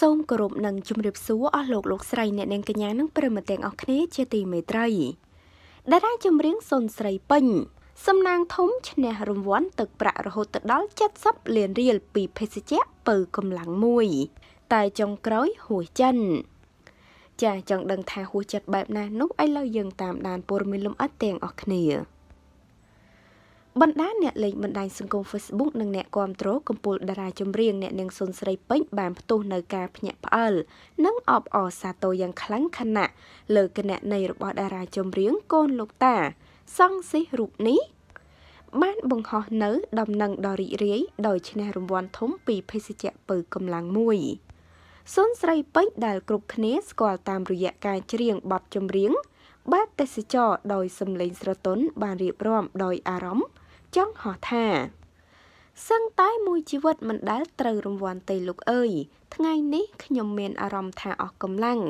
សូមគោរពនិងជម្រាបសួរអស់លោកលោកស្រីអ្នកនាងកញ្ញានិងប្រិមត្តទាំងអស់គ្នា ជាទីមេត្រីតារាចម្រៀងសុនស្រីពេញសំណាងធំឈ្នះរង្វាន់ ទឹកប្រាក់រហូតដល់70លានរៀលពីភេសជ្ជៈពៅកម្លាំងមួយតែចុងក្រោយហួសចិនចាចង់ដឹងថាហួសចិត្តបែបណានោះឥឡូវយើងតាមដានព័ត៌មានលម្អិតទាំងអស់គ្នាបណ្ដាអ្នកលេងបណ្ដាញសង្គម Facebook និងអ្នកគាំទ្រកំពូលតារាចម្រៀងអ្នកនាងសុនស្រីពេញបានផ្ទុះនៅការភ្ញាក់ផ្អើលនិងអបអរសាទរយ៉ាងខ្លាំងខណៈលើគណនីរបស់តារាចម្រៀងកូនលោកតាសង្ស៊ីរូបនេះបានបង្ហោះនៅ ដំណឹងដ៏រីករាយដោយឈ្នះរង្វាន់ធំពីភេសជ្ជៈពៅកម្លាំងមួយសុនស្រីពេជ្រដែលគ្រប់គ្នាស្គាល់តាមរយៈការច្រៀងបទចម្រៀងបែបទេសចរដោយសំឡេងស្រទន់បានរៀបរាប់ដោយអារម្មណ៍ចង់ហោះថាសឹងតែមួយជីវិតមិនដែលត្រូវរង្វាន់ទេលោកអើយថ្ងៃនេះខ្ញុំមានអារម្មណ៍ថាអស់កម្លាំង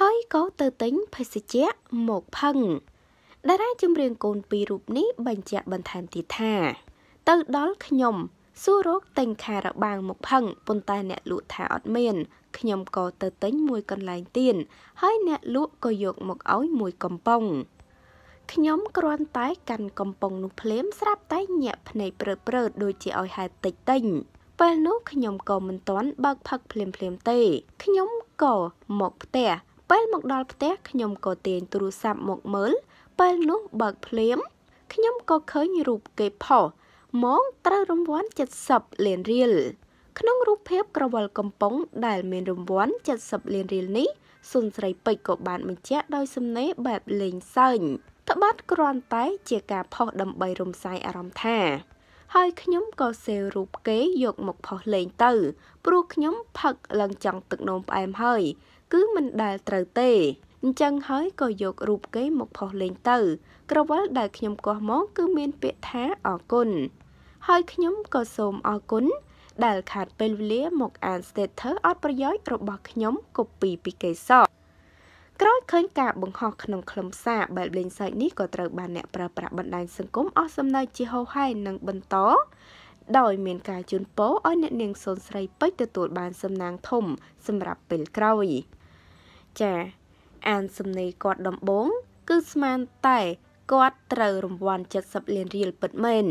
ហើយក៏ទៅទិញភេសជ្ជៈមកផឹងតារាចម្រៀងកូនពីររូបនេះបញ្ជាក់បន្ថែមទៀតថា ទៅដល់ខ្ញុំសួររកទិញខារបាំងមកផឹងប៉ុន្តែអ្នកលក់ថាអត់មានខ្ញុំក៏ទៅទិញមួយកន្លែងទៀតហើយអ្នកលក់ក៏យកមកឲ្យមួយកំប៉ុងខ្ញុំគ្រាន់តែកាន់កំប៉ុងនោះភ្លាមស្រាប់តែញាក់ភ្នែកព្រើតព្រើតដូចជាឲ្យហែតិចតិញពេលនោះខ្ញុំក៏មិនទាន់បើកផឹកភ្លាមភ្លាមទេខ្ញុំក៏មកផ្ទះពេលមកដល់ផ្ទះខ្ញុំក៏ទាញទូរស័ព្ទមកមើលពេលនោះបើកភ្លាមខ្ញុំក៏ឃើញរូបគេផុសម៉ងត្រូវរង្វាន់70លានរៀលក្នុងរូបភាពក្រវិលកំប៉ុងដែលមានរង្វាន់70លានរៀលនេះសុនស្រីពេជ្រក៏បានបញ្ជាក់ដោយសំណេរបែបលេងសើញត្បិតគ្រាន់តែជាការផុសដើម្បីរំសាយអារម្មណ៍ថា ហើយខ្ញុំក៏សេរូបគេយកមកផុសលេងទៅ ព្រោះខ្ញុំផឹកឡើងចង់ទឹកនោមផ្អែមហើយ គឺមិនដែលត្រូវទេអញ្ចឹងហើយក៏យករូបគេមកផុសលេងទៅ ក្រវិលដែលខ្ញុំកោះមកគឺមាន ពាក្យថាអរគុណហើយខ្ញុំក៏សូមអរគុណដែលខាត់ពេលវេលាមកអាន status អត់ប្រយោជន៍របស់ខ្ញុំកូពីពីគេសោក្រោយឃើញការបង្ហោះក្នុងខ្លឹមសារបែបលេងសើចនេះក៏ត្រូវបានអ្នកប្រើប្រាស់បណ្ដាញសង្គមអស់សំណើជាហោហែនិងបន្តដោយមានការជូនពរឲ្យអ្នកនាងសូនស្រីពេជ្រទទួលបានសំណាងធំសម្រាប់ពេលក្រោយចាអានសំណេរគាត់ដំបងគឺស្មានតែគាត់ត្រូវរង្វាន់70លានរៀលពិតមែន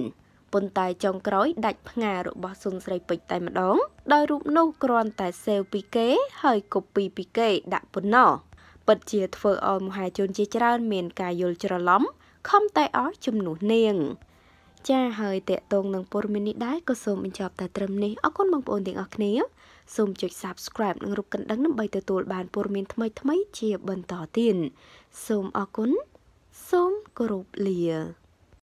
ប៉ុន្តែចុងក្រោយដាច់ផ្ងារបស់សុនស្រីពេជ្រតែម្ដង ដោយរូបនោះគ្រាន់តែសេវពីគេ ហើយ copy ពីគេដាក់ប៉ុណ្ណោះពិតជាធ្វើឲ្យមហាជនជាច្រើន មាន ការយល់ច្រឡំខំតែអស់ជំនួសនាង ចាហើយតកតងនឹងព័ត៌មាននេះដែរក៏សូមបញ្ចប់តែត្រឹមនេះអរគុណបងប្អូនទាំងអស់គ្នាសូមចុច Subscribe និងរូបកណ្ដឹងដើម្បីទទួលបានព័ត៌មានថ្មីៗជាបន្តទៀតសូមអរគុណសូមគោរពលា